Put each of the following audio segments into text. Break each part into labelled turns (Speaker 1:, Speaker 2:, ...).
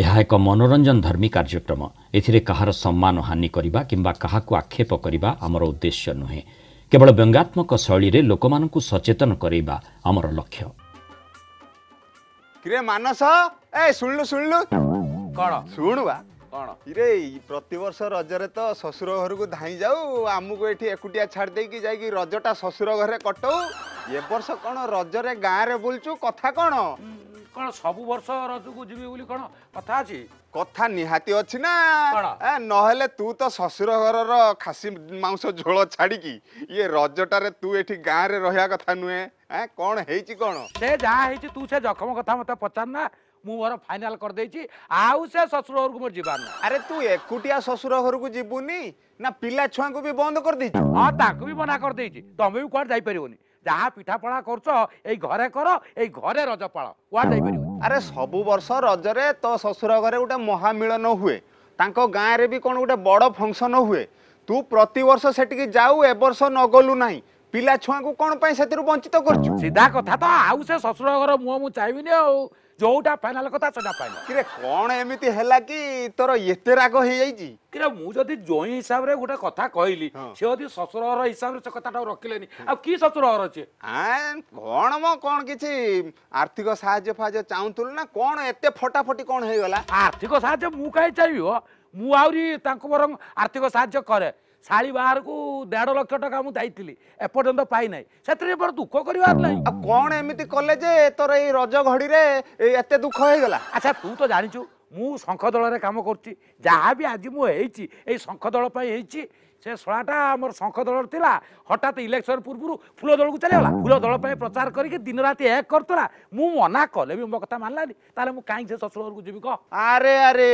Speaker 1: ଏହା ଏକ ମନୋରଞ୍ଜନ ଧର୍ମୀ କାର୍ଯ୍ୟକ୍ରମ ଏଥିରେ କାହାର ସମ୍ମାନ ହାନି କରିବା କିମ୍ବା କାହାକୁ ଆକ୍ଷେପ କରିବା ଆମର ଉଦ୍ଦେଶ୍ୟ ନୁହେଁ କେବଳ ବ୍ୟଙ୍ଗାତ୍ମକ ଶୈଳୀରେ ଲୋକମାନଙ୍କୁ ସଚେତନ କରାଇବା ଆମର ଲକ୍ଷ୍ୟ
Speaker 2: ଶୁଣିଲୁ ପ୍ରତିବର୍ଷ ରଜରେ ତ ଶ୍ୱଶୁର ଘରକୁ ଧାଇଁ ଯାଉ ଆମକୁ ଏଠି ଏକୁଟିଆ ଛାଡ଼ି ଦେଇକି ଯାଇକି ରଜଟା ଶ୍ୱଶୁର ଘରେ କଟାଉ ଏ ବର୍ଷ କ'ଣ ରଜରେ ଗାଁରେ ବୁଲୁଛୁ କଥା କ'ଣ କ'ଣ ସବୁ ବର୍ଷ ରଜକୁ ଯିବି ବୋଲି କ'ଣ କଥା ଅଛି କଥା ନିହାତି ଅଛି ନା ନହେଲେ ତୁ ତ ଶ୍ୱଶୁର ଘରର ଖାସି ମାଂସ ଝୋଳ ଛାଡ଼ିକି ଇଏ ରଜଟାରେ ତୁ ଏଠି ଗାଁରେ ରହିବା କଥା ନୁହେଁ କ'ଣ ହେଇଛି କ'ଣ ସେ ଯାହା ହେଇଛି ତୁ ସେ ଜଖମ କଥା ମୋତେ ପଚାରନା ମୁଁ ମୋର ଫାଇନାଲ କରିଦେଇଛି
Speaker 1: ଆଉ ସେ ଶ୍ୱଶୁର ଘରକୁ ମୋର ଯିବାର ନାହିଁ ଆରେ ତୁ ଏକୁଟିଆ ଶ୍ୱଶୁର ଘରକୁ ଯିବୁନି ନା ପିଲା ଛୁଆଙ୍କୁ ବି ବନ୍ଦ କରିଦେଇଛୁ ହଁ ତାଙ୍କୁ ବି ମନା କରିଦେଇଛି ତମେ ବି କୁଆଡ଼େ ଯାଇପାରିବନି ଯାହା ପିଠାପଣା କରୁଛ ଏଇ ଘରେ କର ଏଇ ଘରେ ରଜ ପାଳ
Speaker 2: କୁହା ଯାଇପାରିବ ଆରେ ସବୁ ବର୍ଷ ରଜରେ ତୋ ଶ୍ୱଶୁର ଘରେ ଗୋଟେ ମହାମିଳନ ହୁଏ ତାଙ୍କ ଗାଁରେ ବି କ'ଣ ଗୋଟେ ବଡ଼ ଫଙ୍କସନ୍ ହୁଏ ତୁ ପ୍ରତିବର୍ଷ ସେଠିକି ଯାଉ ଏବର୍ଷ ନ ଗଲୁ ନାହିଁ पिला छुवा वञ्चित गर्छु सिधा कथा त आउँसी शुर मुह म चाहिँ नि आउ जोटा फाइना कथा कमि
Speaker 1: तोर एक्ति जिस गए श घर हिसाबले
Speaker 2: सो कथा रकले आउँछ आउँ म कि आर्थिक साहज चाहु एटाफटी कला आर्थिक साय म चाहिँ म आउरी म आर्थिक सा
Speaker 1: ଶାଢ଼ୀ ବାହାରକୁ ଦେଢ଼ ଲକ୍ଷ ଟଙ୍କା ମୁଁ ଯାଇଥିଲି ଏପର୍ଯ୍ୟନ୍ତ ପାଇନାହିଁ ସେଥିରେ ମୋର ଦୁଃଖ କରିବାର ନାହିଁ ଆଉ କ'ଣ ଏମିତି କଲେ ଯେ ତୋର ଏଇ ରଜ ଘଡ଼ିରେ ଏତେ ଦୁଃଖ ହେଇଗଲା ଆଚ୍ଛା ତୁ ତ ଜାଣିଛୁ ମୁଁ ଶଙ୍ଖ ଦଳରେ କାମ କରୁଛି ଯାହା ବି ଆଜି ମୁଁ ହେଇଛି ଏଇ ଶଙ୍ଖ ଦଳ ପାଇଁ ହେଇଛି ସେ ଶଳାଟା ଆମର ଶଙ୍ଖ ଦଳର ଥିଲା ହଠାତ୍ ଇଲେକ୍ସନ ପୂର୍ବରୁ ଫୁଲ ଦଳକୁ ଚାଲିଗଲା ଫୁଲ ଦଳ ପାଇଁ ପ୍ରଚାର କରିକି ଦିନରାତି ଏକ କରୁଥିଲା ମୁଁ ମନା କଲେ ବି ମୋ କଥା ମାନିଲାନି ତାହେଲେ ମୁଁ କାହିଁକି ସେ ଶ୍ୱଶୁର ଘରକୁ ଯିବି କହ
Speaker 2: ଆରେ ଆରେ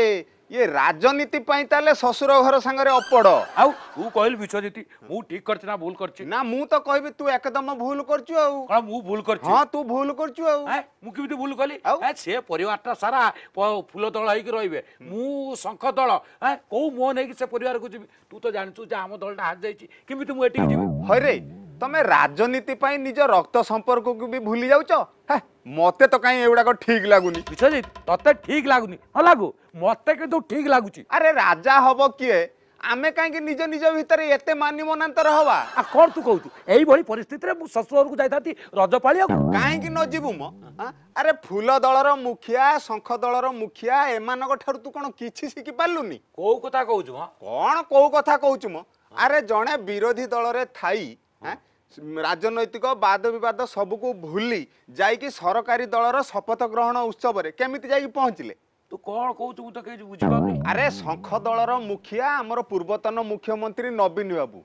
Speaker 2: ଇଏ ରାଜନୀତି ପାଇଁ ତାହେଲେ ଶ୍ୱଶୁର ଘର ସାଙ୍ଗରେ ଅପଡ଼ ଆଉ ତୁ କହିଲୁ ବିଶ୍ୱଜିତ ମୁଁ ଠିକ କରିଛି ନା ଭୁଲ କରିଛି ନା ମୁଁ ତ କହିବି ତୁ ଏକଦମ ଭୁଲ କରୁଛୁ ଆଉ କଣ ମୁଁ ଭୁଲ
Speaker 1: କରିଛି ହଁ ତୁ ଭୁଲ କରୁଛୁ ଆଉ ମୁଁ କେମିତି ଭୁଲ କଲି ଆଉ ସେ ପରିବାରଟା ସାରା ଫୁଲ ଦଳ ହେଇକି ରହିବେ ମୁଁ ଶଙ୍ଖ ଦଳ କୋଉ ମୁହଁ ନେଇକି ସେ ପରିବାରକୁ ଯିବି ତୁ ତ ଜାଣିଛୁ ଆମ
Speaker 2: ଦଳଟା ହାରିଯାଇଛି କେମିତି ମୁଁ ଏଠିକି ଯିବି ହଇରେ ତମେ ରାଜନୀତି ପାଇଁ ନିଜ ରକ୍ତ ସମ୍ପର୍କକୁ ବି ଭୁଲି ଯାଉଛ ମତେ ତ କାହିଁ ଏଗୁଡାକ ଠିକ ଲାଗୁନି ବିଶ୍ୱଜିତ ତତେ ଠିକ ଲାଗୁନି ହଁ ଲାଗୁ ମତେ କିନ୍ତୁ ଠିକ ଲାଗୁଛି ଆରେ ରାଜା ହବ କିଏ ଆମେ କାହିଁକି ନିଜ ନିଜ ଭିତରେ ଏତେ ମାନି ମନାନ୍ତର ହବା କ'ଣ ତୁ କହୁଛୁ ଏଇଭଳି ପରିସ୍ଥିତିରେ ମୁଁ ଶ୍ୱଶୁରକୁ ଯାଇଥାନ୍ତି ରଜ ପାଳିବାକୁ କାହିଁକି ନ ଯିବୁ ମ ଆରେ ଫୁଲ ଦଳର ମୁଖିଆ ଶଙ୍ଖ ଦଳର ମୁଖିଆ ଏମାନଙ୍କ ଠାରୁ ତୁ କ'ଣ କିଛି ଶିଖି ପାରିଲୁନି କୋଉ କଥା କହୁଛୁ କ'ଣ କୋଉ କଥା କହୁଛୁ ମ ଆରେ ଜଣେ ବିରୋଧୀ ଦଳରେ ଥାଇ ରାଜନୈତିକ ବାଦ ବିବାଦ ସବୁକୁ ଭୁଲି ଯାଇକି ସରକାରୀ ଦଳର ଶପଥ ଗ୍ରହଣ ଉତ୍ସବରେ କେମିତି ଯାଇକି ପହଞ୍ଚିଲେ ତୁ କଣ କହୁଛୁ ମୁଁ ତ କେହି ବୁଝିପାରୁନି ଆରେ ଶଙ୍ଖ ଦଳର ମୁଖିଆ ଆମର ପୂର୍ବତନ ମୁଖ୍ୟମନ୍ତ୍ରୀ ନବୀନ ବାବୁ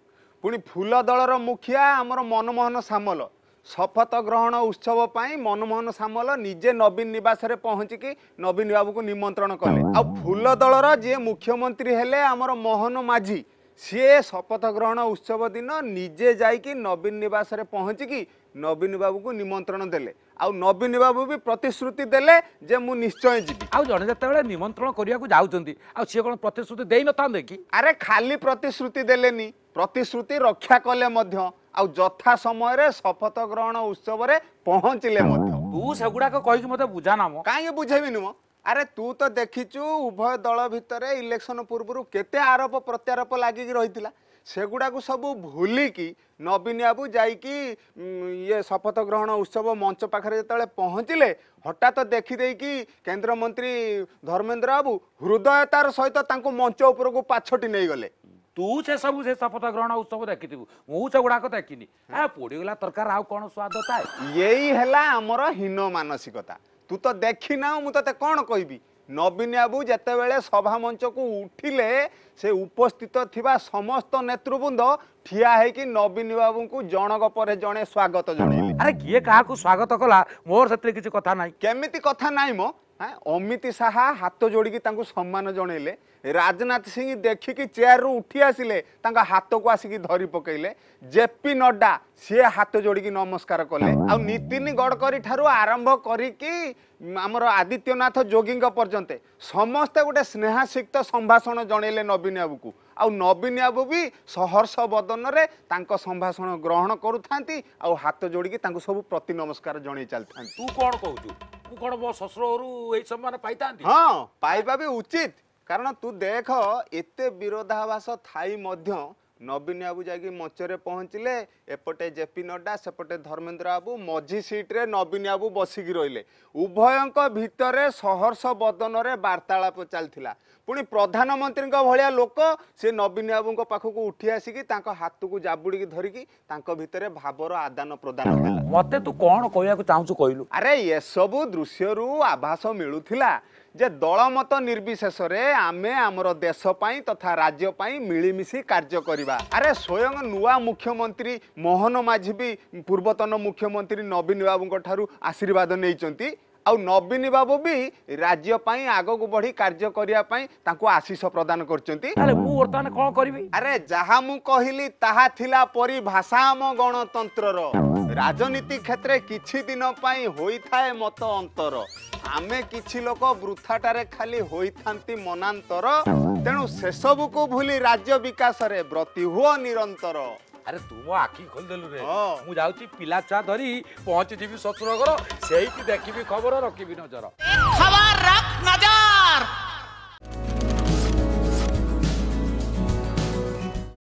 Speaker 2: ପୁଣି ଫୁଲ ଦଳର ମୁଖିଆ ଆମର ମନମୋହନ ସାମଲ ଶପଥ ଗ୍ରହଣ ଉତ୍ସବ ପାଇଁ ମନମୋହନ ସାମଲ ନିଜେ ନବୀନ ନିବାସରେ ପହଞ୍ଚିକି ନବୀନ ବାବୁଙ୍କୁ ନିମନ୍ତ୍ରଣ କଲେ ଆଉ ଫୁଲ ଦଳର ଯିଏ ମୁଖ୍ୟମନ୍ତ୍ରୀ ହେଲେ ଆମର ମୋହନ ମାଝୀ ସିଏ ଶପଥ ଗ୍ରହଣ ଉତ୍ସବ ଦିନ ନିଜେ ଯାଇକି ନବୀନ ନିବାସରେ ପହଞ୍ଚିକି ନବୀନ ବାବୁକୁ ନିମନ୍ତ୍ରଣ ଦେଲେ ଆଉ ନବୀନ ବାବୁ ବି ପ୍ରତିଶ୍ରୁତି ଦେଲେ ଯେ ମୁଁ ନିଶ୍ଚୟ ଯିବି ଆଉ ଜଣେ ଯେତେବେଳେ ନିମନ୍ତ୍ରଣ କରିବାକୁ ଯାଉଛନ୍ତି ଆଉ ସିଏ କ'ଣ ପ୍ରତିଶ୍ରୁତି ଦେଇନଥାନ୍ତେ କି ଆରେ ଖାଲି ପ୍ରତିଶ୍ରୁତି ଦେଲେନି ପ୍ରତିଶ୍ରୁତି ରକ୍ଷା କଲେ ମଧ୍ୟ ଆଉ ଯଥା ସମୟରେ ଶପଥ ଗ୍ରହଣ ଉତ୍ସବରେ ପହଞ୍ଚିଲେ ମଧ୍ୟ ତୁ ସେଗୁଡ଼ାକ କହିକି ମୋତେ ବୁଝାନା କାହିଁକି ବୁଝେଇବିନି ମୁଁ ଆରେ ତୁ ତ ଦେଖିଛୁ ଉଭୟ ଦଳ ଭିତରେ ଇଲେକ୍ସନ ପୂର୍ବରୁ କେତେ ଆରୋପ ପ୍ରତ୍ୟାରୋପ ଲାଗିକି ରହିଥିଲା ସେଗୁଡ଼ାକୁ ସବୁ ଭୁଲିକି ନବୀନ ବାବୁ ଯାଇକି ଇଏ ଶପଥ ଗ୍ରହଣ ଉତ୍ସବ ମଞ୍ଚ ପାଖରେ ଯେତେବେଳେ ପହଞ୍ଚିଲେ ହଠାତ୍ ଦେଖିଦେଇକି କେନ୍ଦ୍ରମନ୍ତ୍ରୀ ଧର୍ମେନ୍ଦ୍ର ବାବୁ ହୃଦୟତାର ସହିତ ତାଙ୍କୁ ମଞ୍ଚ ଉପରକୁ ପାଛଟି ନେଇଗଲେ ତୁ ସେସବୁ ସେ ଶପଥ ଗ୍ରହଣ ଉତ୍ସବ ଦେଖିଥିବୁ ମୁଁ ସେଗୁଡ଼ାକ ଦେଖିନି ପୋଡ଼ିଗଲା ତରକାର ଆଉ କ'ଣ ସ୍ୱାଦ ଥାଏ ଏଇ ହେଲା ଆମର ହୀନ ମାନସିକତା ତୁ ତ ଦେଖିନାହୁଁ ମୁଁ ତତେ କ'ଣ କହିବି ନବୀନ ବାବୁ ଯେତେବେଳେ ସଭା ମଞ୍ଚକୁ ଉଠିଲେ ସେ ଉପସ୍ଥିତ ଥିବା ସମସ୍ତ ନେତୃବୃନ୍ଦ ଠିଆ ହେଇକି ନବୀନ ବାବୁଙ୍କୁ ଜଣକ ପରେ ଜଣେ ସ୍ୱାଗତ ଜଣେଇଲେ ଆରେ କିଏ କାହାକୁ ସ୍ୱାଗତ କଲା ମୋର ସେଥିରେ କିଛି କଥା ନାହିଁ କେମିତି କଥା ନାହିଁ ମ হ্যাঁ অমিত সাহা হাত যোড়ি তাঁকু সম্মান জনাইলে রাজনাথ সিং দেখিকি চেয়ারু উঠি আসলে তাঁক হাতকু আসিকি ধরি পকাইলে জেপি নড্ডা সি হাত যোড়ি নমস্কার কলে আীতিন গড়করি ঠারু আরম্ভ করিকি আমার আদিত্যনাথ যোগী পর্যন্ত সমস্তে গোটে স্নেহাসিক্ত সম্ভাষণ জনাইলে নবীন বাবুকু আউ নবীন বাবু বি সহর্ষ বদনরে তাঁক সম্ভাষণ গ্রহণ করুথান্তি আউ হাত যোড়ি তাঁকু সব প্রতি নমস্কার জনাই চাল তু কোণ কৌছু
Speaker 1: ତାକୁ କଣ ମୋ ଶ୍ୱଶୁର ଏଇ ସମ୍ମାନ ପାଇଥାନ୍ତି ହଁ
Speaker 2: ପାଇବା ବି ଉଚିତ କାରଣ ତୁ ଦେଖ ଏତେ ବିରୋଧାଭାସ ଥାଇ ମଧ୍ୟ ନବୀନ ବାବୁ ଯାଇକି ମଞ୍ଚରେ ପହଞ୍ଚିଲେ ଏପଟେ ଜେପି ନଡ୍ଡା ସେପଟେ ଧର୍ମେନ୍ଦ୍ର ବାବୁ ମଝି ସିଟ୍ରେ ନବୀନ ବାବୁ ବସିକି ରହିଲେ ଉଭୟଙ୍କ ଭିତରେ ସହର୍ଷ ବଦନରେ ବାର୍ତ୍ତାଳାପ ଚାଲିଥିଲା ପୁଣି ପ୍ରଧାନମନ୍ତ୍ରୀଙ୍କ ଭଳିଆ ଲୋକ ସେ ନବୀନ ବାବୁଙ୍କ ପାଖକୁ ଉଠି ଆସିକି ତାଙ୍କ ହାତକୁ ଜାବୁଡ଼ିକି ଧରିକି ତାଙ୍କ ଭିତରେ ଭାବର ଆଦାନ ପ୍ରଦାନ ମତେ ତୁ କ'ଣ କହିବାକୁ ଚାହୁଁଛୁ କହିଲୁ ଆରେ ଏସବୁ ଦୃଶ୍ୟରୁ ଆଭାସ ମିଳୁଥିଲା ଯେ ଦଳମତ ନିର୍ବିଶେଷରେ ଆମେ ଆମର ଦେଶ ପାଇଁ ତଥା ରାଜ୍ୟ ପାଇଁ ମିଳିମିଶି କାର୍ଯ୍ୟ କରିବା ଆରେ ସ୍ୱୟଂ ନୂଆ ମୁଖ୍ୟମନ୍ତ୍ରୀ ମୋହନ ମାଝୀ ବି ପୂର୍ବତନ ମୁଖ୍ୟମନ୍ତ୍ରୀ ନବୀନ ବାବୁଙ୍କ ଠାରୁ ଆଶୀର୍ବାଦ ନେଇଛନ୍ତି ଆଉ ନବୀନ ବାବୁ ବି ରାଜ୍ୟ ପାଇଁ ଆଗକୁ ବଢି କାର୍ଯ୍ୟ କରିବା ପାଇଁ ତାଙ୍କୁ ଆଶିଷ ପ୍ରଦାନ କରୁଛନ୍ତି ମୁଁ ବର୍ତ୍ତମାନ କଣ କରିବି ଆରେ ଯାହା ମୁଁ କହିଲି ତାହା ଥିଲା ପରିଭାଷା ଆମ ଗଣତନ୍ତ୍ରର ରାଜନୀତି କ୍ଷେତ୍ରେ କିଛି ଦିନ ପାଇଁ ହୋଇଥାଏ ମତ ଅନ୍ତର ଆମେ କିଛି ଲୋକ ବୃଥାଟାରେ ଖାଲି ହୋଇଥାନ୍ତି ମନାନ୍ତର ତେଣୁ ସେସବୁକୁ ଭୁଲି ରାଜ୍ୟ ବିକାଶରେ ବ୍ରତି ହୁଅ ନିରନ୍ତର
Speaker 1: আরে তু মো আখি খোলি দেলু রে মু যাউছি পিলা চা ধরি পৌঁছে যিবি শ্বশুর ঘর সেইটি দেখিবি খবর রকিবি নজর খবর রাখ নজর